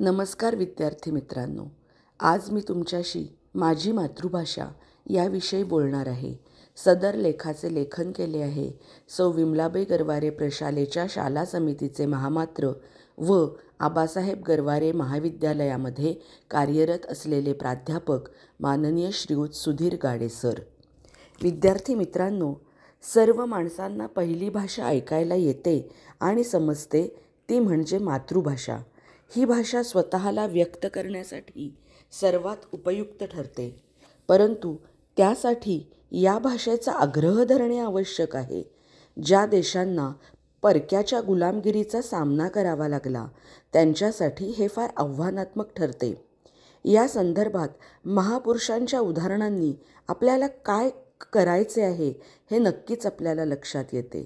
नमस्कार विद्यार्थी मित्रांनो आज मी तुमच्याशी माझी मातृभाषा याविषयी बोलणार आहे सदर लेखाचे लेखन केले आहे सौ विमलाबाई गरवारे प्रशालेच्या शाला समितीचे महामात्र व आबासाहेब गरवारे महाविद्यालयामध्ये कार्यरत असलेले प्राध्यापक माननीय श्रीयुत सुधीर गाडे सर विद्यार्थी मित्रांनो सर्व माणसांना पहिली भाषा ऐकायला येते आणि समजते ती म्हणजे मातृभाषा ही भाषा स्वतःला व्यक्त करण्यासाठी सर्वात उपयुक्त ठरते परंतु त्यासाठी या भाषेचा आग्रह धरणे आवश्यक आहे ज्या देशांना परक्याच्या गुलामगिरीचा सामना करावा लागला त्यांच्यासाठी हे फार आव्हानात्मक ठरते या संदर्भात महापुरुषांच्या उदाहरणांनी आपल्याला काय करायचे आहे हे नक्कीच आपल्याला लक्षात येते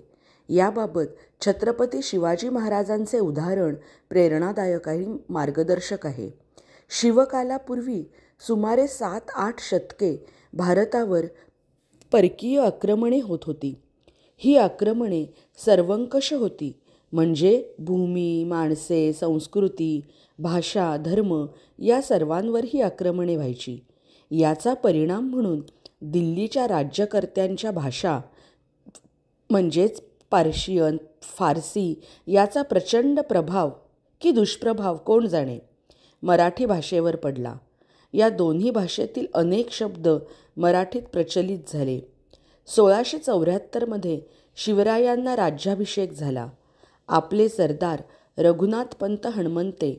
याबाबत छत्रपती शिवाजी महाराजांचे उदाहरण प्रेरणादायक आणि मार्गदर्शक आहे शिवकालापूर्वी सुमारे सात आठ शतके भारतावर परकीय आक्रमणे होत होती ही आक्रमणे सर्वंकष होती म्हणजे भूमी माणसे संस्कृती भाषा धर्म या सर्वांवर ही आक्रमणे व्हायची याचा परिणाम म्हणून दिल्लीच्या राज्यकर्त्यांच्या भाषा म्हणजेच पार्शियन फारसी याचा प्रचंड प्रभाव की दुष्प्रभाव कोण जाणे मराठी भाषेवर पडला या दोन्ही भाषेतील अनेक शब्द मराठीत प्रचलित झाले सोळाशे चौऱ्याहत्तरमध्ये शिवरायांना राज्याभिषेक झाला आपले सरदार रघुनाथ पंत हणमंते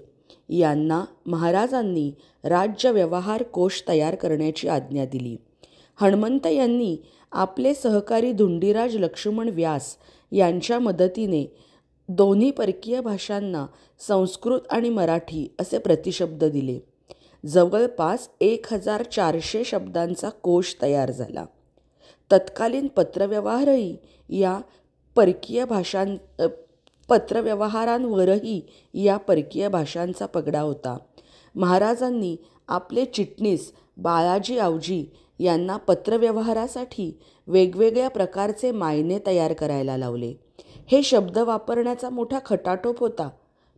यांना महाराजांनी राज्य व्यवहार कोश तयार करण्याची आज्ञा दिली हणमंत यांनी आपले सहकारी धुंडीराज लक्ष्मण व्यास यांच्या मदतीने दोन्ही परकीय भाषांना संस्कृत आणि मराठी असे प्रतिशब्द दिले जवळपास एक हजार चारशे शब्दांचा कोश तयार झाला तत्कालीन पत्रव्यवहारही या परकीय भाषां पत्रव्यवहारांवरही या परकीय भाषांचा पगडा होता महाराजांनी आपले चिटणीस बाळाजी आवजी यांना पत्रव्यवहारासाठी वेगवेगळ्या प्रकारचे मायने तयार करायला लावले हे शब्द वापरण्याचा मोठा खटाटोप होता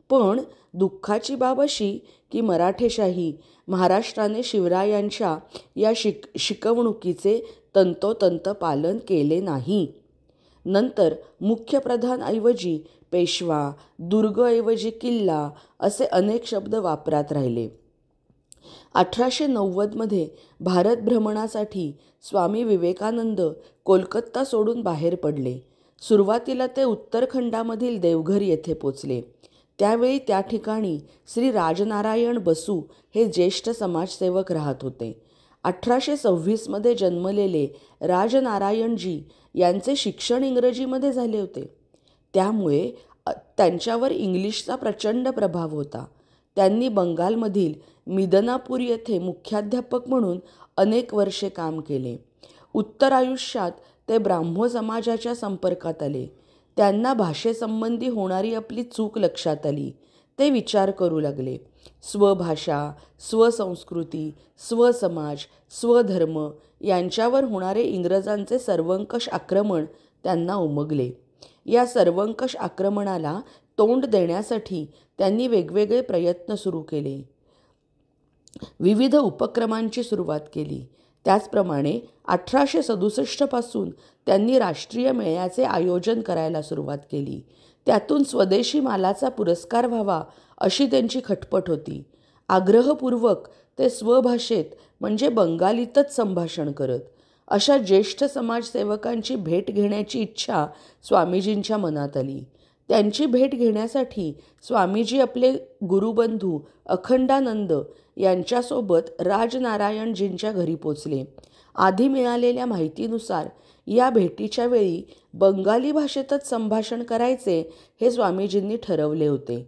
पण दुःखाची बाब अशी की मराठेशाही महाराष्ट्राने शिवरायांच्या या शिक शिकवणुकीचे तंतोतंत पालन केले नाही नंतर मुख्यप्रधानऐवजी पेशवा दुर्गऐवजी किल्ला असे अनेक शब्द वापरात राहिले अठराशे नव्वदमध्ये भारत भ्रमणासाठी स्वामी विवेकानंद कोलकत्ता सोडून बाहेर पडले सुरुवातीला ते उत्तरखंडामधील देवघर येथे पोचले त्यावेळी त्या ठिकाणी श्री राजनारायण बसू हे ज्येष्ठ समाजसेवक राहत होते अठराशे सव्वीसमध्ये जन्मलेले राजनारायणजी यांचे शिक्षण इंग्रजीमध्ये झाले होते त्यामुळे त्यांच्यावर इंग्लिशचा प्रचंड प्रभाव होता त्यांनी बंगालमधील मिदनापूर येथे मुख्याध्यापक म्हणून अनेक वर्षे काम केले उत्तर आयुष्यात ते ब्राह्मो समाजाच्या संपर्कात आले त्यांना भाषेसंबंधी होणारी आपली चूक लक्षात आली ते विचार करू लागले स्वभाषा स्वसंस्कृती स्वसमाज स्वधर्म यांच्यावर होणारे इंग्रजांचे सर्वंकष आक्रमण त्यांना उमगले या सर्वंकष आक्रमणाला तोंड देण्यासाठी त्यांनी वेगवेगळे प्रयत्न सुरू केले विविध उपक्रमांची सुरुवात केली त्याचप्रमाणे अठराशे सदुसष्टपासून त्यांनी राष्ट्रीय मेळ्याचे आयोजन करायला सुरुवात केली त्यातून स्वदेशी मालाचा पुरस्कार व्हावा अशी त्यांची खटपट होती आग्रहपूर्वक ते स्वभाषेत म्हणजे बंगालीतच संभाषण करत अशा ज्येष्ठ समाजसेवकांची भेट घेण्याची इच्छा स्वामीजींच्या मनात आली त्यांची भेट घेण्यासाठी स्वामीजी आपले गुरुबंधू अखंडानंद यांच्यासोबत राजनारायणजींच्या घरी पोचले आधी मिळालेल्या माहितीनुसार या भेटीच्या वेळी बंगाली भाषेतच संभाषण करायचे हे स्वामीजींनी ठरवले होते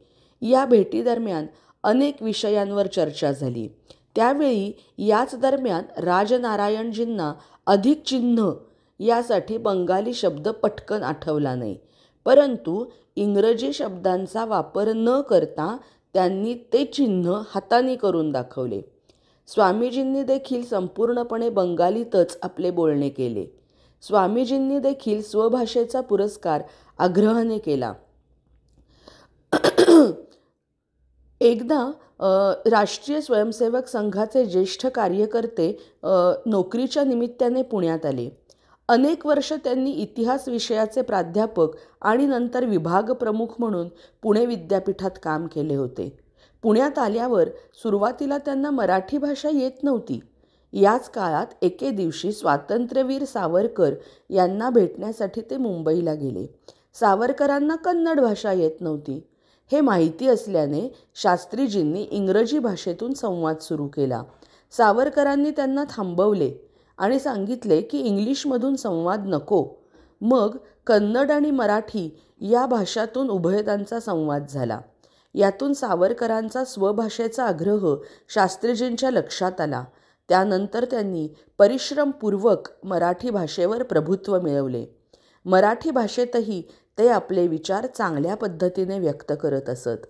या भेटीदरम्यान अनेक विषयांवर चर्चा झाली त्यावेळी याच दरम्यान राजनारायणजींना अधिक चिन्ह यासाठी बंगाली शब्द पटकन आठवला नाही परंतु इंग्रजी शब्दांचा वापर न करता त्यांनी ते चिन्ह हाताने करून दाखवले स्वामीजींनी देखील संपूर्णपणे बंगालीतच आपले बोलणे केले स्वामीजींनी देखील स्वभाषेचा पुरस्कार आग्रहाने केला एकदा राष्ट्रीय स्वयंसेवक संघाचे ज्येष्ठ कार्यकर्ते नोकरीच्या निमित्ताने पुण्यात आले अनेक वर्ष त्यांनी इतिहास विषयाचे प्राध्यापक आणि नंतर विभाग प्रमुख म्हणून पुणे विद्यापीठात काम केले होते पुण्यात आल्यावर सुरुवातीला त्यांना मराठी भाषा येत नव्हती याच काळात एके दिवशी स्वातंत्र्यवीर सावरकर यांना भेटण्यासाठी ते मुंबईला गेले सावरकरांना कन्नड भाषा येत नव्हती हे माहिती असल्याने शास्त्रीजींनी इंग्रजी भाषेतून संवाद सुरू केला सावरकरांनी त्यांना थांबवले आणि सांगितले की इंग्लिशमधून संवाद नको मग कन्नड आणि मराठी या भाषातून उभयतांचा संवाद झाला यातून सावरकरांचा स्वभाषेचा आग्रह शास्त्रीजींच्या लक्षात आला त्यानंतर त्यांनी परिश्रमपूर्वक मराठी भाषेवर प्रभुत्व मिळवले मराठी भाषेतही ते आपले विचार चांगल्या पद्धतीने व्यक्त करत असत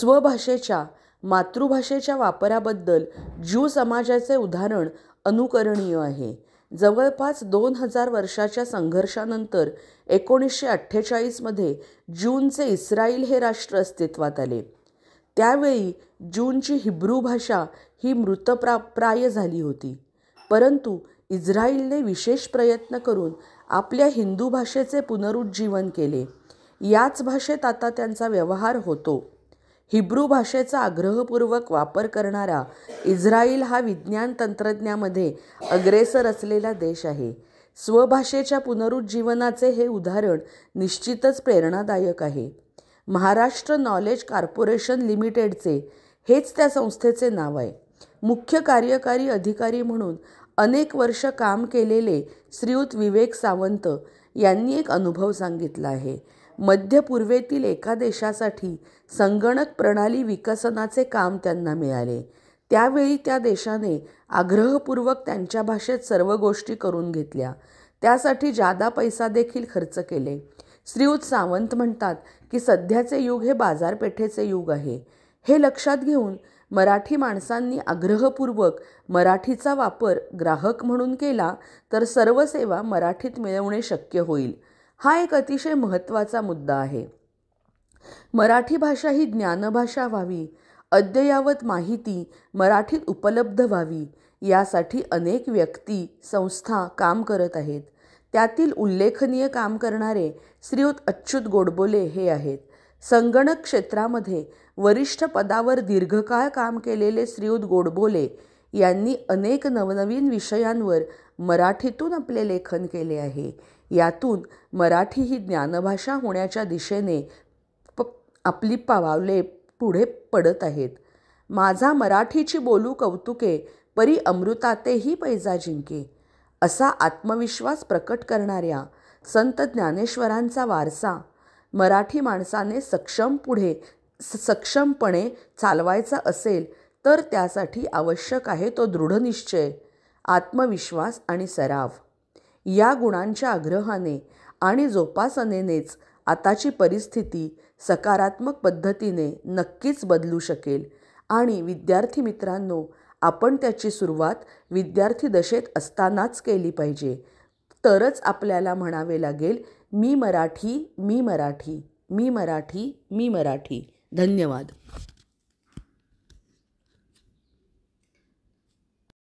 स्वभाषेच्या मातृभाषेच्या वापराबद्दल ज्यू समाजाचे उदाहरण अनुकरणीय आहे जवळपास दोन हजार वर्षाच्या संघर्षानंतर एकोणीसशे अठ्ठेचाळीसमध्ये जूनचे इस्रायल हे राष्ट्र अस्तित्वात आले त्यावेळी जूनची हिब्रू भाषा ही मृतप्रा प्राय झाली होती परंतु इस्रायलने विशेष प्रयत्न करून आपल्या हिंदू भाषेचे पुनरुज्जीवन केले याच भाषेत आता त्यांचा व्यवहार होतो हिब्रू भाषेचा आग्रहपूर्वक वापर करणारा इस्रायल हा विज्ञान तंत्रज्ञामध्ये अग्रेसर असलेला देश आहे स्वभाषेच्या पुनरुज्जीवनाचे हे उदाहरण निश्चितच प्रेरणादायक आहे महाराष्ट्र नॉलेज कॉर्पोरेशन लिमिटेडचे हेच त्या संस्थेचे नाव आहे मुख्य कार्यकारी अधिकारी म्हणून अनेक वर्ष काम केलेले श्रीयुत विवेक सावंत यांनी एक अनुभव सांगितला आहे मध्य पूर्वेतील एका देशासाठी संगणक प्रणाली विकसनाचे काम त्यांना मिळाले त्यावेळी त्या देशाने आग्रहपूर्वक त्यांच्या भाषेत सर्व गोष्टी करून घेतल्या त्यासाठी जादा पैसा देखील खर्च केले श्रीयुत सावंत म्हणतात की सध्याचे युग हे बाजारपेठेचे युग आहे हे लक्षात घेऊन मराठी माणसांनी आग्रहपूर्वक मराठीचा वापर ग्राहक म्हणून केला तर सर्व सेवा मराठीत मिळवणे शक्य होईल हा एक अतिशय महत्त्वाचा मुद्दा आहे मराठी भाषा ही ज्ञानभाषा व्हावी अद्ययावत माहिती मराठीत उपलब्ध व्हावी यासाठी अनेक व्यक्ती संस्था काम करत आहेत त्यातील उल्लेखनीय काम करणारे श्रीयुत अच्युत गोडबोले हे आहेत संगणक क्षेत्रामध्ये वरिष्ठ पदावर दीर्घकाळ काम केलेले श्रीयुत गोडबोले यांनी अनेक नवनवीन विषयांवर मराठीतून आपले लेखन केले आहे यातून मराठी ही ज्ञानभाषा होण्याच्या दिशेने प आपली पावले पुढे पडत आहेत माझा मराठीची बोलू कौतुके परी अमृतातेही पैजा जिंके असा आत्मविश्वास प्रकट करणाऱ्या संत ज्ञानेश्वरांचा वारसा मराठी माणसाने सक्षम पुढे सक्षमपणे चालवायचा असेल तर त्यासाठी आवश्यक आहे तो दृढनिश्चय आत्मविश्वास आणि सराव या गुणांच्या आग्रहाने आणि जोपासनेनेच आताची परिस्थिती सकारात्मक पद्धतीने नक्कीच बदलू शकेल आणि विद्यार्थी मित्रांनो आपण त्याची सुरुवात विद्यार्थी दशेत असतानाच केली पाहिजे तरच आपल्याला म्हणावे लागेल मी मराठी मी मराठी मी मराठी मी मराठी धन्यवाद